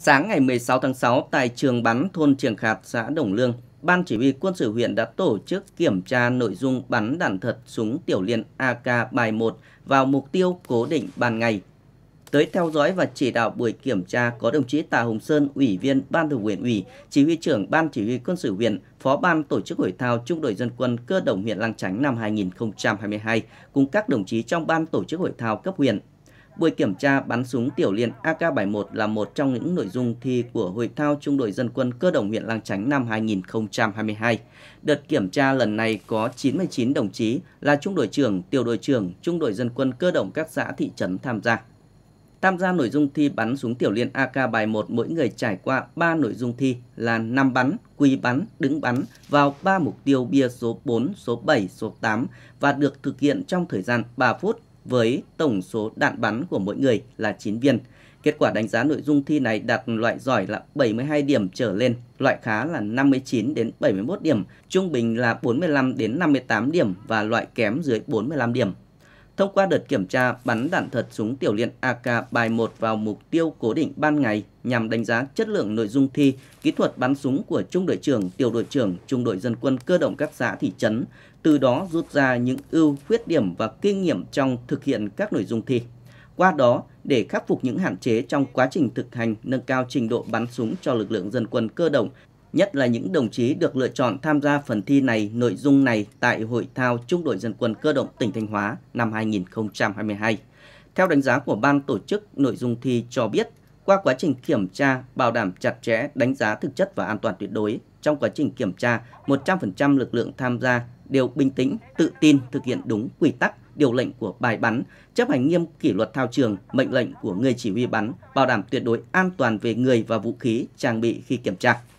Sáng ngày 16 tháng 6 tại trường bắn thôn Trường Khạt, xã Đồng Lương, Ban Chỉ huy Quân sự huyện đã tổ chức kiểm tra nội dung bắn đạn thật súng tiểu liên AK bài 1 vào mục tiêu cố định ban ngày. Tới theo dõi và chỉ đạo buổi kiểm tra có đồng chí Tạ Hồng Sơn, Ủy viên Ban thường huyện ủy, Chỉ huy trưởng Ban Chỉ huy Quân sự huyện, Phó Ban Tổ chức Hội thao Trung đội Dân quân Cơ động huyện Lang Chánh năm 2022, cùng các đồng chí trong Ban Tổ chức Hội thao cấp huyện Buổi kiểm tra bắn súng tiểu liên AK-71 là một trong những nội dung thi của Hội thao Trung đội Dân quân Cơ động huyện Lang Chánh năm 2022. Đợt kiểm tra lần này có 99 đồng chí là trung đội trưởng, tiểu đội trưởng, trung đội dân quân cơ động các xã thị trấn tham gia. Tham gia nội dung thi bắn súng tiểu liên AK 71 mỗi người trải qua 3 nội dung thi là nằm bắn, quỳ bắn, đứng bắn vào 3 mục tiêu bia số 4, số 7, số 8 và được thực hiện trong thời gian 3 phút với tổng số đạn bắn của mỗi người là 9 viên. Kết quả đánh giá nội dung thi này đạt loại giỏi là 72 điểm trở lên, loại khá là 59 đến 71 điểm, trung bình là 45 đến 58 điểm và loại kém dưới 45 điểm. Thông qua đợt kiểm tra bắn đạn thật súng tiểu liên AK bài 1 vào mục tiêu cố định ban ngày nhằm đánh giá chất lượng nội dung thi, kỹ thuật bắn súng của trung đội trưởng, tiểu đội trưởng, trung đội dân quân cơ động các xã thị trấn, từ đó rút ra những ưu, khuyết điểm và kinh nghiệm trong thực hiện các nội dung thi. Qua đó, để khắc phục những hạn chế trong quá trình thực hành, nâng cao trình độ bắn súng cho lực lượng dân quân cơ động nhất là những đồng chí được lựa chọn tham gia phần thi này nội dung này tại Hội thao Trung đội Dân quân Cơ động tỉnh Thanh Hóa năm 2022. Theo đánh giá của ban tổ chức, nội dung thi cho biết qua quá trình kiểm tra, bảo đảm chặt chẽ, đánh giá thực chất và an toàn tuyệt đối. Trong quá trình kiểm tra, 100% lực lượng tham gia đều bình tĩnh, tự tin, thực hiện đúng quy tắc, điều lệnh của bài bắn, chấp hành nghiêm kỷ luật thao trường, mệnh lệnh của người chỉ huy bắn, bảo đảm tuyệt đối an toàn về người và vũ khí trang bị khi kiểm tra.